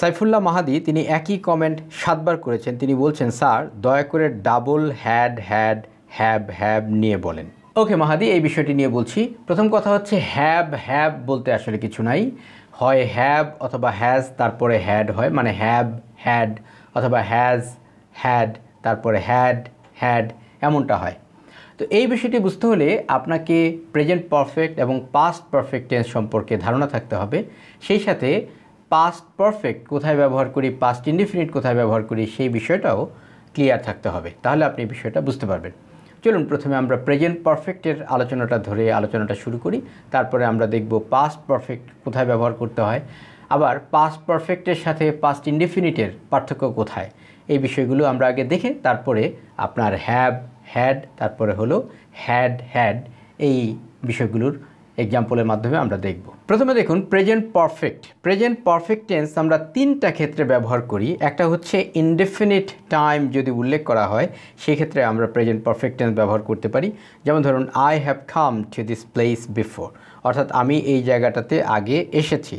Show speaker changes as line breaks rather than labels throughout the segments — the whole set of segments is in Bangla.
সাইফুল্লাহ মাহাদি তিনি একই কমেন্ট সাতবার করেছেন তিনি বলছেন স্যার দয়া করে double had had have have নিয়ে বলেন ওকে মাহাদি এই বিষয়টি নিয়ে বলছি প্রথম কথা হচ্ছে হ্যাব হ্যাব বলতে আসলে কিছু নাই হয় হ্যাব অথবা হ্যাজ তারপরে হ্যাড হয় মানে হ্যাব হ্যাড অথবা হ্যাজ হ্যাড তারপরে হ্যাড হ্যাড এমনটা হয় তো এই বিষয়টি বুঝতে হলে আপনাকে প্রেজেন্ট পারফেক্ট এবং পাস্ট পারফেক্ট টেন্স সম্পর্কে ধারণা থাকতে হবে সেই সাথে পাস্ট পারফেক্ট কোথায় ব্যবহার করি পাস্ট ইনডিফিনিট কোথায় ব্যবহার করি সেই বিষয়টাও ক্লিয়ার থাকতে হবে তাহলে আপনি বিষয়টা বুঝতে পারবেন চলুন প্রথমে আমরা প্রেজেন্ট পারফেক্টের আলোচনাটা ধরে আলোচনাটা শুরু করি তারপরে আমরা দেখব পাস্ট পারফেক্ট কোথায় ব্যবহার করতে হয় আবার পাস্ট পারফেক্টের সাথে পাস্ট ইনডিফিনিটের পার্থক্য কোথায় এই বিষয়গুলো আমরা আগে দেখে তারপরে আপনার হ্যাব হ্যাড তারপরে হলো হ্যাড হ্যাড এই বিষয়গুলোর এক্সাম্পলের মাধ্যমে আমরা দেখব প্রথমে দেখুন present perfect present perfect tense আমরা তিনটা ক্ষেত্রে ব্যবহার করি একটা হচ্ছে ইনডেফিনিট টাইম যদি উল্লেখ করা হয় সেক্ষেত্রে আমরা প্রেজেন্ট পারফেক্ট টেন্স ব্যবহার করতে পারি যেমন ধরুন I have come to this place before অর্থাৎ আমি এই জায়গাটাতে আগে এসেছি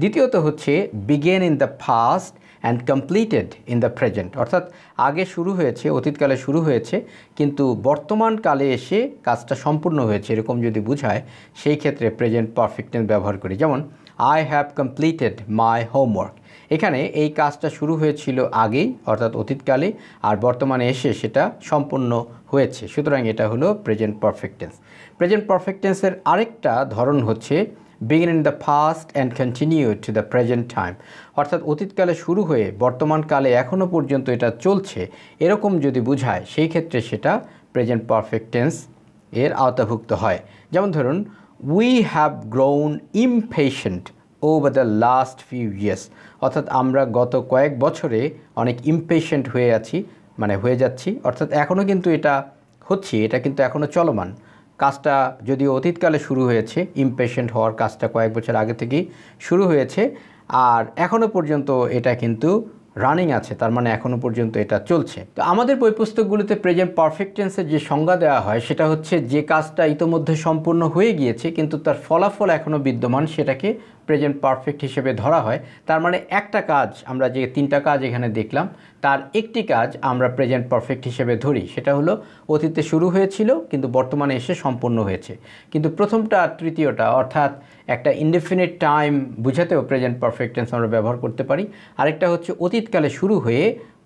দ্বিতীয়ত হচ্ছে begin in the past and completed in the present অর্থাৎ আগে শুরু হয়েছে অতীতকালে শুরু হয়েছে কিন্তু বর্তমান কালে এসে কাজটা সম্পূর্ণ হয়েছে এরকম যদি বোঝায় সেই ক্ষেত্রে প্রেজেন্ট পারফেক্টেন্স ব্যবহার করি যেমন I have completed my homework এখানে এই কাজটা শুরু হয়েছিল আগেই অর্থাৎ অতীতকালে আর বর্তমানে এসে সেটা সম্পূর্ণ হয়েছে সুতরাং এটা হলো প্রেজেন্ট পারফেক্টেন্স প্রেজেন্ট পারফেক্টেন্সের আরেকটা ধরন হচ্ছে begin in the past and continue to the present time অর্থাৎ অতীতকালে শুরু হয়ে বর্তমানকালে এখনও পর্যন্ত এটা চলছে এরকম যদি বোঝায় সেই ক্ষেত্রে সেটা প্রেজেন্ট পারফেক্টেন্স এর আওতাভুক্ত হয় যেমন ধরুন we have grown impatient over the last few years অর্থাৎ আমরা গত কয়েক বছরে অনেক ইমপেশেন্ট হয়ে আছি মানে হয়ে যাচ্ছি অর্থাৎ এখনও কিন্তু এটা হচ্ছে এটা কিন্তু এখনও চলমান কাজটা যদিও অতীতকালে শুরু হয়েছে ইমপেশেন্ট হওয়ার কাজটা কয়েক বছর আগে থেকেই শুরু হয়েছে আর এখনও পর্যন্ত এটা কিন্তু রানিং আছে তার মানে এখনও পর্যন্ত এটা চলছে তো আমাদের বই পুস্তকগুলোতে প্রেজেন্ট পারফেক্ট টেন্সের যে সংজ্ঞা দেওয়া হয় সেটা হচ্ছে যে কাজটা ইতোমধ্যে সম্পূর্ণ হয়ে গিয়েছে কিন্তু তার ফলাফল এখনও বিদ্যমান সেটাকে প্রেজেন্ট পারফেক্ট হিসেবে ধরা হয় তার মানে একটা কাজ আমরা যে তিনটা কাজ এখানে দেখলাম তার একটি কাজ আমরা প্রেজেন্ট পারফেক্ট হিসেবে ধরি সেটা হলো অতীতে শুরু হয়েছিল কিন্তু বর্তমানে এসে সম্পূর্ণ হয়েছে কিন্তু প্রথমটা তৃতীয়টা অর্থাৎ একটা ইনডিফিনিট টাইম বুঝাতেও প্রেজেন্ট পারফেক্ট টেন্স আমরা ব্যবহার করতে পারি আরেকটা হচ্ছে অতীত অতীতকালে শুরু হয়ে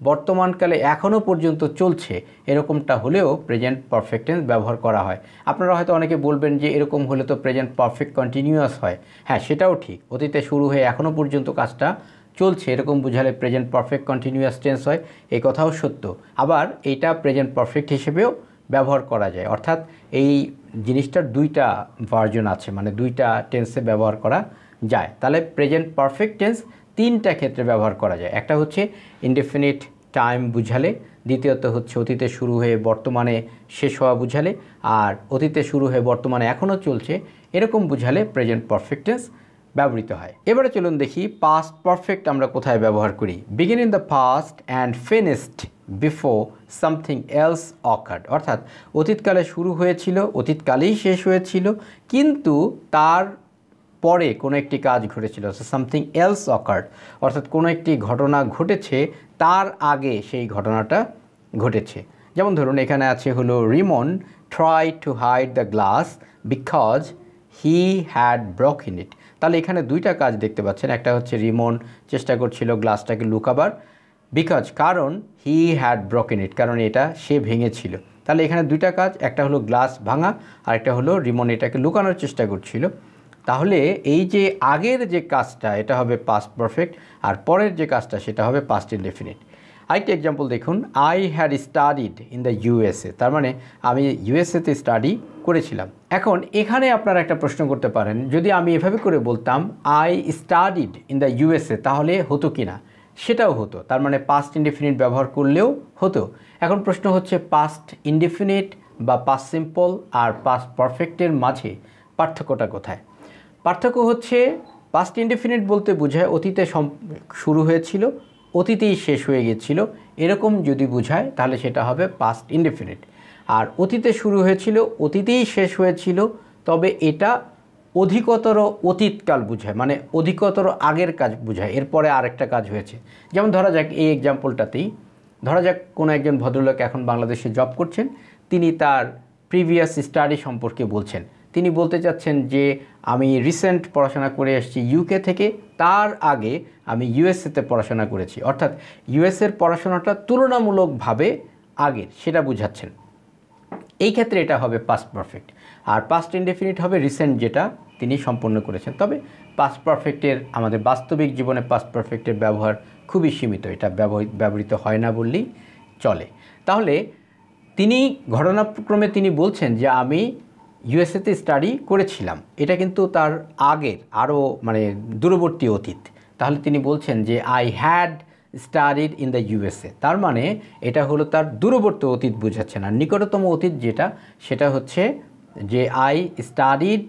বর্তমানকালে এখনও পর্যন্ত চলছে এরকমটা হলেও প্রেজেন্ট পারফেক্ট টেন্স ব্যবহার করা হয় আপনারা হয়তো অনেকে বলবেন যে এরকম হলে তো প্রেজেন্ট পারফেক্ট কন্টিনিউয়াস হয় হ্যাঁ সেটাও ঠিক অতীতে শুরু হয়ে এখনও পর্যন্ত কাজটা চলছে এরকম বোঝালে প্রেজেন্ট পারফেক্ট কন্টিনিউয়াস টেন্স হয় এই কথাও সত্য আবার এটা প্রেজেন্ট পারফেক্ট হিসেবেও ব্যবহার করা যায় অর্থাৎ এই জিনিসটার দুইটা ভার্জন আছে মানে দুইটা টেন্সে ব্যবহার করা যায় তাহলে প্রেজেন্ট পারফেক্ট টেন্স তিনটা ক্ষেত্রে ব্যবহার করা যায় একটা হচ্ছে ইনডেফিনিট টাইম বুঝালে দ্বিতীয়ত হচ্ছে অতীতে শুরু হয়ে বর্তমানে শেষ হওয়া বুঝালে আর অতীতে শুরু হয়ে বর্তমানে এখনও চলছে এরকম বুঝালে প্রেজেন্ট পারফেক্টেন্স ব্যবহৃত হয় এবারে চলুন দেখি পাস্ট পারফেক্ট আমরা কোথায় ব্যবহার করি begin in the past and finished before something else occurred অর্থাৎ অতীতকালে শুরু হয়েছিল অতীতকালেই শেষ হয়েছিল কিন্তু তার পরে কোনো একটি কাজ ঘটেছিল সামথিং এলস অকার্ড অর্থাৎ কোনো একটি ঘটনা ঘটেছে তার আগে সেই ঘটনাটা ঘটেছে যেমন ধরুন এখানে আছে হলো Rimon try to hide the glass because he had broke in it তাহলে এখানে দুইটা কাজ দেখতে পাচ্ছেন একটা হচ্ছে রিমন চেষ্টা করছিল গ্লাসটাকে লুকাবার বিকজ কারণ he had broke in it কারণ এটা সে ভেঙেছিল তাহলে এখানে দুইটা কাজ একটা হলো গ্লাস ভাঙা আর একটা হলো রিমন এটাকে লুকানোর চেষ্টা করছিল তাহলে এই যে আগের যে কাজটা এটা হবে পাস্ট পারফেক্ট আর পরের যে কাজটা সেটা হবে পাস্ট ইনডেফিনিট আরেকটি এক্সাম্পল দেখুন I had studied in the USA তার মানে আমি ইউএসএতে স্টাডি করেছিলাম এখন এখানে আপনারা একটা প্রশ্ন করতে পারেন যদি আমি এভাবে করে বলতাম I studied in the USA তাহলে হতো কি না সেটাও হতো তার মানে পাস্ট ইনডিফিনিট ব্যবহার করলেও হতো এখন প্রশ্ন হচ্ছে পাস্ট ইনডিফিনিট বা পাস্ট সিম্পল আর পাস্ট পারফেক্টের মাঝে পার্থক্যটা কোথায় পার্থক্য হচ্ছে পাস্ট ইনডিফিনিট বলতে বোঝায় অতীতে শুরু হয়েছিল অতীতেই শেষ হয়ে গিয়েছিল এরকম যদি বোঝায় তাহলে সেটা হবে পাস্ট ইনডিফিনিট আর অতীতে শুরু হয়েছিল অতীতেই শেষ হয়েছিল তবে এটা অধিকতর অতীতকাল বোঝায় মানে অধিকতর আগের কাজ বোঝায় এরপরে আরেকটা কাজ হয়েছে যেমন ধরা যাক এই এক্সাম্পলটাতেই ধরা যাক কোনো একজন ভদ্রলোক এখন বাংলাদেশে জব করছেন তিনি তার প্রিভিয়াস স্টাডি সম্পর্কে বলছেন তিনি বলতে চাচ্ছেন যে আমি রিসেন্ট পড়াশোনা করে এসেছি ইউকে থেকে তার আগে আমি ইউএসএতে পড়াশোনা করেছি অর্থাৎ ইউএসএর পড়াশোনাটা তুলনামূলকভাবে আগের সেটা বুঝাচ্ছেন এই ক্ষেত্রে এটা হবে পাস্ট পারফেক্ট আর পাস্ট ইনডেফিনিট হবে রিসেন্ট যেটা তিনি সম্পন্ন করেছেন তবে পাস্ট পারফেক্টের আমাদের বাস্তবিক জীবনে পাস্ট পারফেক্টের ব্যবহার খুবই সীমিত এটা ব্যবহৃত হয় না বললেই চলে তাহলে তিনি ঘটনাক্রমে তিনি বলছেন যে আমি ইউএসএতে স্টাডি করেছিলাম এটা কিন্তু তার আগের আরও মানে দূরবর্তী অতীত তাহলে তিনি বলছেন যে I had studied in the USA তার মানে এটা হলো তার দূরবর্তী অতীত বোঝাচ্ছে না নিকটতম অতীত যেটা সেটা হচ্ছে যে I studied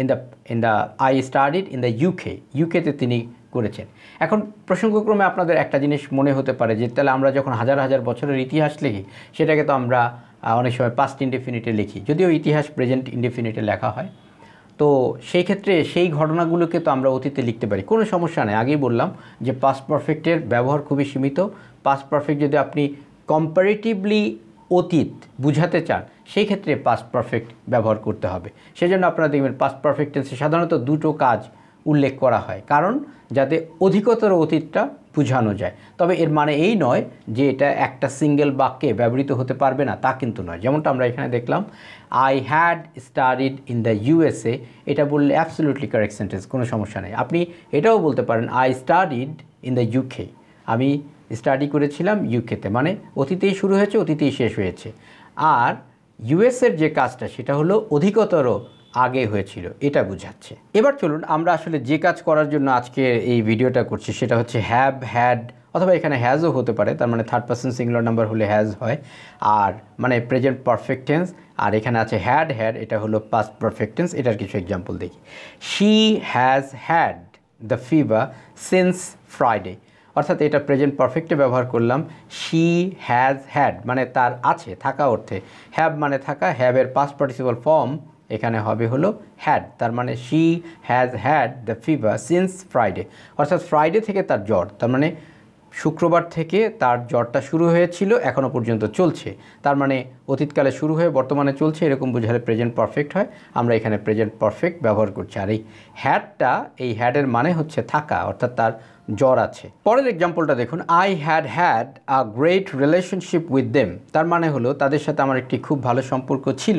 in the in the I studied in the UK ইউকেতে তিনি করেছেন এখন প্রসঙ্গক্রমে আপনাদের একটা জিনিস মনে হতে পারে যে তাহলে আমরা যখন হাজার হাজার বছরের ইতিহাস লিখি সেটাকে তো আমরা অনেক সময় পাস্ট ইনডেফিনিটে লিখি যদিও ইতিহাস প্রেজেন্ট ইনডেফিনিটে লেখা হয় তো সেই ক্ষেত্রে সেই ঘটনাগুলোকে তো আমরা অতীতে লিখতে পারি কোনো সমস্যা নেই আগেই বললাম যে পাস্ট পারফেক্টের ব্যবহার খুবই সীমিত পাস্ট পারফেক্ট যদি আপনি কম্পারেটিভলি অতীত বুঝাতে চান সেই ক্ষেত্রে পাস্ট পারফেক্ট ব্যবহার করতে হবে সেজন্য আপনারা দেখবেন পাস্ট পারফেক্টেন্সে সাধারণত দুটো কাজ উল্লেখ করা হয় কারণ যাতে অধিকতর অতীতটা বোঝানো যায় তবে এর মানে এই নয় যে এটা একটা সিঙ্গেল বাক্যে ব্যবহৃত হতে পারবে না তা কিন্তু নয় যেমনটা আমরা এখানে দেখলাম I had studied in the USA এটা বললে অ্যাবসলিউটলি কারেক্ট সেন্টেন্স কোনো সমস্যা নেই আপনি এটাও বলতে পারেন I studied in the UK আমি স্টাডি করেছিলাম ইউকেতে মানে অতীতেই শুরু হয়েছে অতীতেই শেষ হয়েছে আর ইউএসএর যে কাজটা সেটা হলো অধিকতর আগে হয়েছিল এটা বুঝাচ্ছে এবার চলুন আমরা আসলে যে কাজ করার জন্য আজকে এই ভিডিওটা করছি সেটা হচ্ছে হ্যাভ হ্যাড অথবা এখানে হ্যাজও হতে পারে তার মানে থার্ড পার্সন সিঙ্গুলার নাম্বার হলে হ্যাজ হয় আর মানে প্রেজেন্ট পারফেক্টেন্স আর এখানে আছে হ্যাড হ্যাড এটা হলো পাস্ট পারফেক্টেন্স এটার কিছু এক্সাম্পল দেখি she has had the fever since Friday অর্থাৎ এটা প্রেজেন্ট পারফেক্টে ব্যবহার করলাম শি হ্যাজ হ্যাড মানে তার আছে থাকা অর্থে হ্যাভ মানে থাকা হ্যাবের পাস্ট পার্টিসিপাল ফর্ম এখানে হবে হলো হ্যাড তার মানে she has had the fever since Friday অর্থাৎ ফ্রাইডে থেকে তার জ্বর তার মানে শুক্রবার থেকে তার জ্বরটা শুরু হয়েছিল এখনও পর্যন্ত চলছে তার মানে অতীতকালে শুরু হয়ে বর্তমানে চলছে এরকম বোঝালে প্রেজেন্ট পারফেক্ট হয় আমরা এখানে প্রেজেন্ট পারফেক্ট ব্যবহার করছি আর এই হ্যাডটা এই হ্যাডের মানে হচ্ছে থাকা অর্থাৎ তার জ্বর আছে পরের এক্সাম্পলটা দেখুন I had had a great relationship with them তার মানে হলো তাদের সাথে আমার একটি খুব ভালো সম্পর্ক ছিল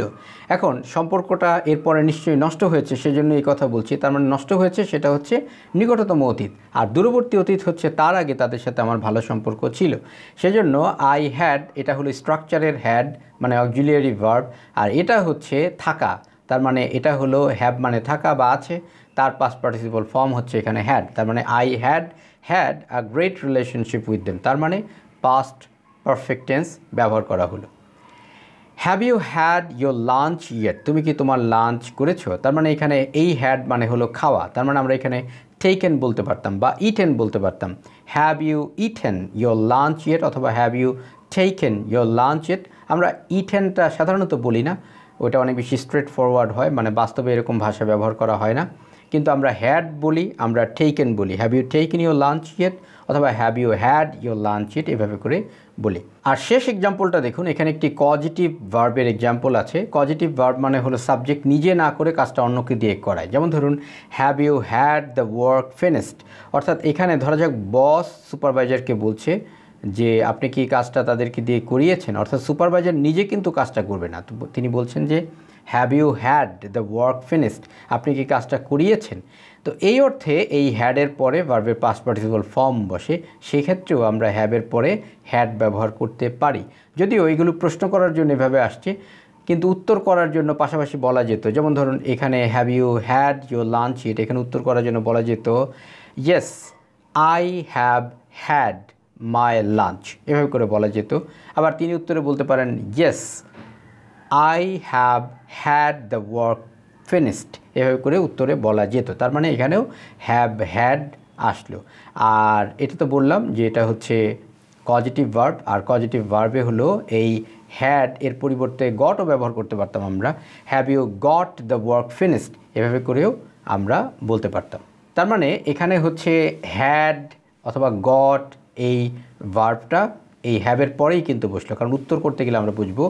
এখন সম্পর্কটা এরপরে নিশ্চয়ই নষ্ট হয়েছে সেজন্য এই কথা বলছি তার মানে নষ্ট হয়েছে সেটা হচ্ছে নিকটতম অতীত আর দূরবর্তী অতীত হচ্ছে তার আগে তাদের সাথে আমার ভালো সম্পর্ক ছিল সেজন্য আই হ্যাড এটা হলো স্ট্রাকচারের হ্যাড মানে অক্সিলিয়ারি ভার্ব আর এটা হচ্ছে থাকা তার মানে এটা হলো হ্যাব মানে থাকা বা আছে তার পাস্ট পার্টিসিপল ফর্ম হচ্ছে এখানে হ্যাড তার মানে I had had a great relationship with them তার মানে পাস্ট পারফেক্টেন্স ব্যবহার করা হলো have you had your lunch yet তুমি কি তোমার লাঞ্চ করেছো তার মানে এখানে এই হ্যাড মানে হলো খাওয়া তার মানে আমরা এখানে টেকেন বলতে পারতাম বা ইটেন বলতে পারতাম have you eaten your lunch yet অথবা have you taken your lunch yet আমরা ইটেনটা সাধারণত বলি না ওটা অনেক বেশি স্ট্রেট ফরওয়ার্ড হয় মানে বাস্তবে এরকম ভাষা ব্যবহার করা হয় না কিন্তু আমরা হ্যাড বলি আমরা টেকেন বলি have you taken your lunch yet অথবা have you had your lunch yet এভাবে করে বলি আর শেষ এক্সাম্পলটা দেখুন এখানে একটি পজিটিভ ভার্বের এক্সাম্পল আছে পজিটিভ ভার্ব মানে হলো সাবজেক্ট নিজে না করে কাজটা অন্যকে দিয়ে করায় যেমন ধরুন have you had the work finished অর্থাৎ এখানে ধরা যাক বস সুপারভাইজারকে বলছে যে আপনি কি কাজটা তাদেরকে দিয়ে করিয়েছেন অর্থাৎ সুপারভাইজার নিজে কিন্তু কাজটা করবে না তিনি বলছেন যে have you had the work finished আপনি কি কাজটা করিয়েছেন তো এই অর্থে এই হ্যাডের পরে ভার্বের পাস্ট পার্টিসিপল ফর্ম বসে সেক্ষেত্রেও আমরা হ্যাবের পরে হ্যাড ব্যবহার করতে পারি যদিও এইগুলো প্রশ্ন করার জন্য এভাবে আসছে কিন্তু উত্তর করার জন্য পাশাপাশি বলা যেত যেমন ধরুন এখানে have you had you lunch yet এখানে উত্তর করার জন্য বলা যেত yes I have had my lunch এভাবে করে বলা যেত আবার তিনি উত্তরে বলতে পারেন yes I have had the work finished এভাবে করে উত্তরে বলা যেত তার মানে এখানেও হ্যাভ হ্যাড আসলো আর এটা তো বললাম যে এটা হচ্ছে পজিটিভ ভার্ব আর পজিটিভ ভার্বে হলো এই হ্যাড এর পরিবর্তে গটও ব্যবহার করতে পারতাম আমরা have you got the work finished এভাবে করেও আমরা বলতে পারতাম তার মানে এখানে হচ্ছে হ্যাড অথবা গট এই ভার্বটা এই হ্যাবের পরেই কিন্তু বসলো কারণ উত্তর করতে গেলে আমরা বুঝবো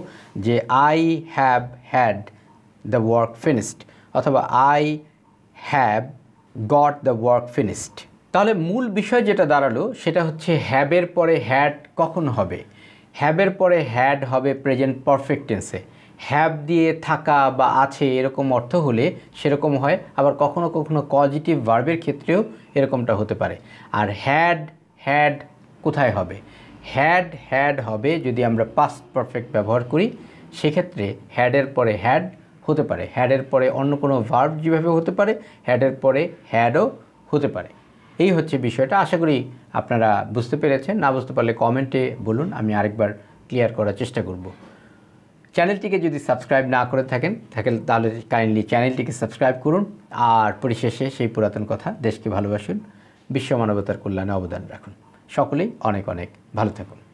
যে I have had the work finished অথবা I have got the work finished তাহলে মূল বিষয় যেটা দাঁড়ালো সেটা হচ্ছে হ্যাবের পরে হ্যাড কখন হবে হ্যাবের পরে হ্যাড হবে প্রেজেন্ট পারফেক্ট টেন্সে দিয়ে থাকা বা আছে এরকম অর্থ হলে সেরকম হয় আবার কখনো কখনো পজিটিভ ভার্বের ক্ষেত্রেও এরকমটা হতে পারে আর হ্যাড হ্যাড কোথায় হবে হ্যাড হ্যাড হবে যদি আমরা পাস্ট পারফেক্ট ব্যবহার করি সেক্ষেত্রে হ্যাডের পরে হ্যাড হতে পারে হ্যাডের পরে অন্য কোনো ভার্ব যেভাবে হতে পারে হ্যাডের পরে হ্যাডও হতে পারে এই হচ্ছে বিষয়টা আশা করি আপনারা বুঝতে পেরেছেন না বুঝতে পারলে কমেন্টে বলুন আমি আরেকবার ক্লিয়ার করার চেষ্টা করব চ্যানেলটিকে যদি সাবস্ক্রাইব না করে থাকেন থাকলে তাহলে কাইন্ডলি চ্যানেলটিকে সাবস্ক্রাইব করুন আর পরিশেষে সেই পুরাতন কথা দেশকে ভালোবাসুন বিশ্ব মানবতার কল্যাণে অবদান রাখুন সকলেই অনেক অনেক ভালো থাকুন